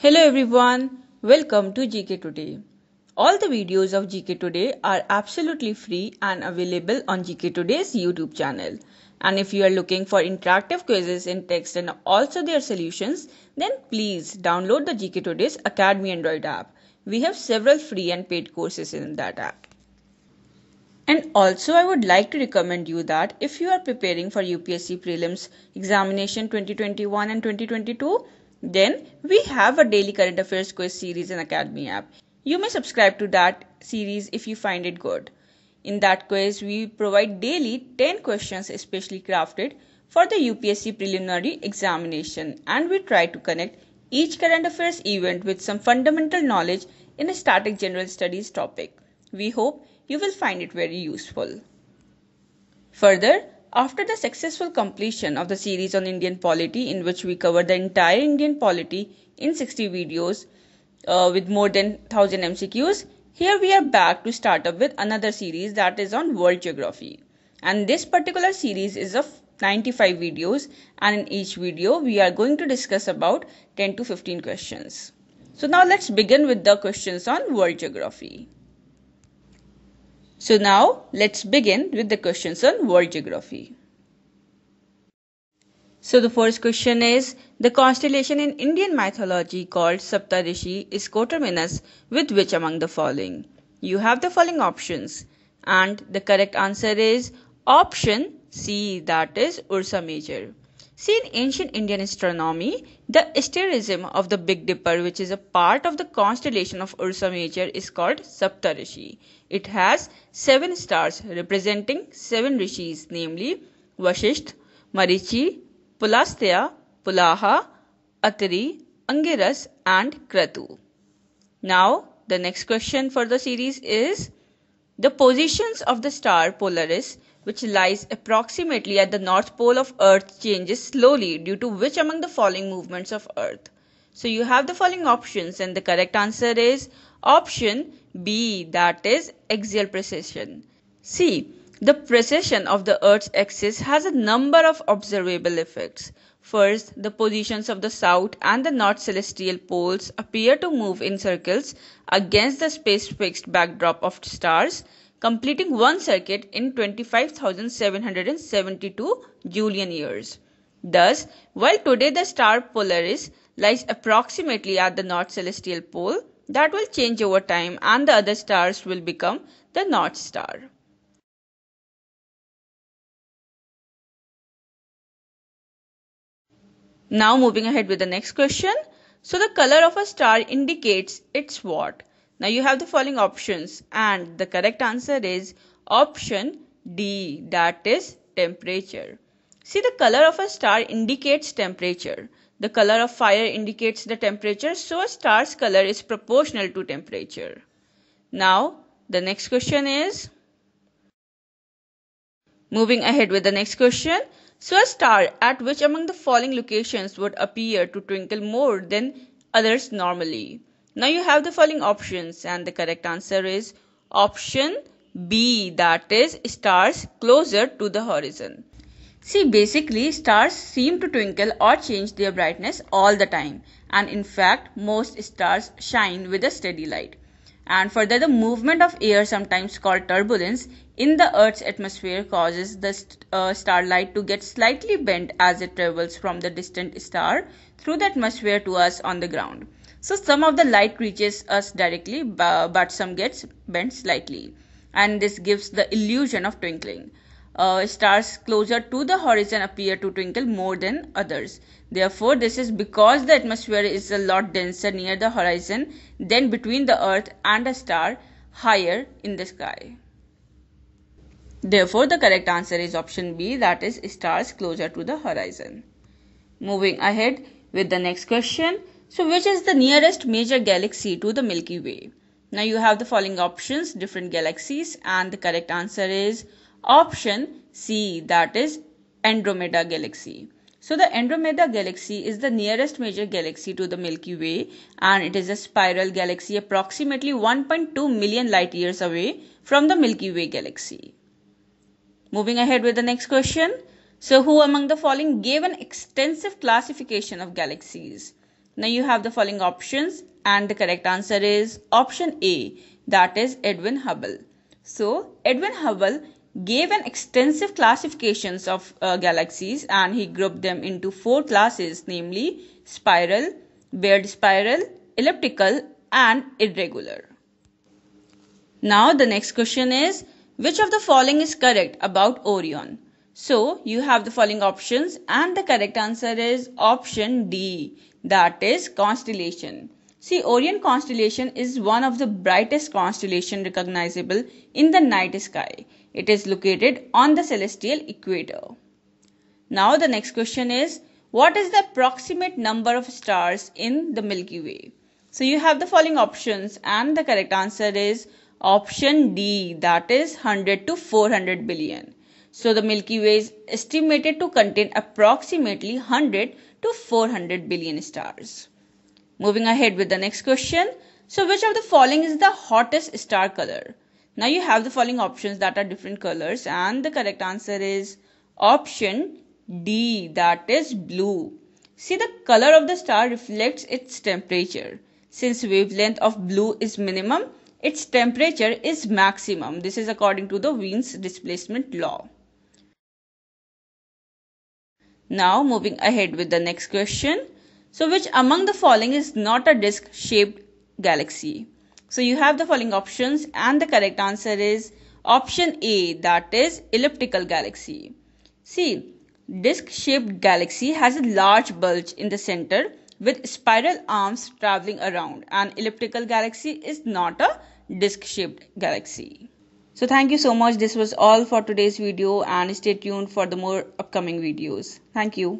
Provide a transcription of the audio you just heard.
Hello everyone, welcome to GK Today. All the videos of GK Today are absolutely free and available on GK Today's YouTube channel. And if you are looking for interactive quizzes in text and also their solutions, then please download the GK Today's Academy Android app. We have several free and paid courses in that app. And also, I would like to recommend you that if you are preparing for UPSC prelims examination 2021 and 2022, then we have a daily current affairs quiz series in Academy app. You may subscribe to that series if you find it good. In that quiz, we provide daily 10 questions especially crafted for the UPSC preliminary examination and we try to connect each current affairs event with some fundamental knowledge in a static general studies topic. We hope you will find it very useful. Further, after the successful completion of the series on Indian polity, in which we cover the entire Indian polity in 60 videos uh, with more than 1000 MCQs, here we are back to start up with another series that is on world geography. And this particular series is of 95 videos, and in each video, we are going to discuss about 10 to 15 questions. So, now let's begin with the questions on world geography. So now let's begin with the questions on world geography. So the first question is the constellation in Indian mythology called Saptarishi is coterminous with which among the following? You have the following options and the correct answer is option C that is Ursa Major. See, in ancient Indian astronomy, the asterism of the Big Dipper, which is a part of the constellation of Ursa Major, is called Saptarishi. It has seven stars representing seven rishis, namely Vashisht, Marichi, Pulastya, Pulaha, Atri, Angiras, and Kratu. Now, the next question for the series is the positions of the star Polaris which lies approximately at the north pole of Earth changes slowly due to which among the following movements of Earth? So you have the following options and the correct answer is option B that is axial precession. C. The precession of the Earth's axis has a number of observable effects. First, the positions of the south and the north celestial poles appear to move in circles against the space fixed backdrop of stars completing one circuit in 25,772 Julian years. Thus, while today the star Polaris lies approximately at the north celestial pole, that will change over time and the other stars will become the north star. Now moving ahead with the next question. So the color of a star indicates its what? Now you have the following options and the correct answer is option D that is temperature. See the color of a star indicates temperature. The color of fire indicates the temperature so a star's color is proportional to temperature. Now the next question is Moving ahead with the next question. So a star at which among the following locations would appear to twinkle more than others normally? Now you have the following options and the correct answer is option B that is stars closer to the horizon. See basically stars seem to twinkle or change their brightness all the time and in fact most stars shine with a steady light. And further the movement of air sometimes called turbulence in the Earth's atmosphere causes the st- uh, starlight to get slightly bent as it travels from the distant star through the atmosphere to us on the ground. So some of the light reaches us directly, but some gets bent slightly, and this gives the illusion of twinkling. Uh, stars closer to the horizon appear to twinkle more than others. Therefore, this is because the atmosphere is a lot denser near the horizon than between the Earth and a star higher in the sky. Therefore, the correct answer is option B that is stars closer to the horizon. Moving ahead with the next question. So, which is the nearest major galaxy to the Milky Way? Now, you have the following options, different galaxies, and the correct answer is option C, that is Andromeda Galaxy. So, the Andromeda Galaxy is the nearest major galaxy to the Milky Way, and it is a spiral galaxy approximately 1.2 million light years away from the Milky Way galaxy. Moving ahead with the next question. So, who among the following gave an extensive classification of galaxies? Now, you have the following options, and the correct answer is option A, that is Edwin Hubble. So, Edwin Hubble gave an extensive classifications of uh, galaxies and he grouped them into four classes namely spiral weird spiral elliptical and irregular now the next question is which of the following is correct about Orion? So you have the following options and the correct answer is option D that is constellation. See Orion constellation is one of the brightest constellation recognizable in the night sky. It is located on the celestial equator. Now the next question is what is the approximate number of stars in the Milky Way? So you have the following options and the correct answer is option D that is 100 to 400 billion. So the Milky Way is estimated to contain approximately 100 to 400 billion stars. Moving ahead with the next question. So which of the following is the hottest star color? Now you have the following options that are different colors and the correct answer is option D that is blue. See the color of the star reflects its temperature. Since wavelength of blue is minimum, its temperature is maximum. This is according to the Wien's displacement law. Now moving ahead with the next question. So which among the following is not a disk shaped galaxy? So you have the following options and the correct answer is option A that is elliptical galaxy. See, disk shaped galaxy has a large bulge in the center with spiral arms traveling around. An elliptical galaxy is not a disc shaped galaxy. So, thank you so much. This was all for today's video, and stay tuned for the more upcoming videos. Thank you.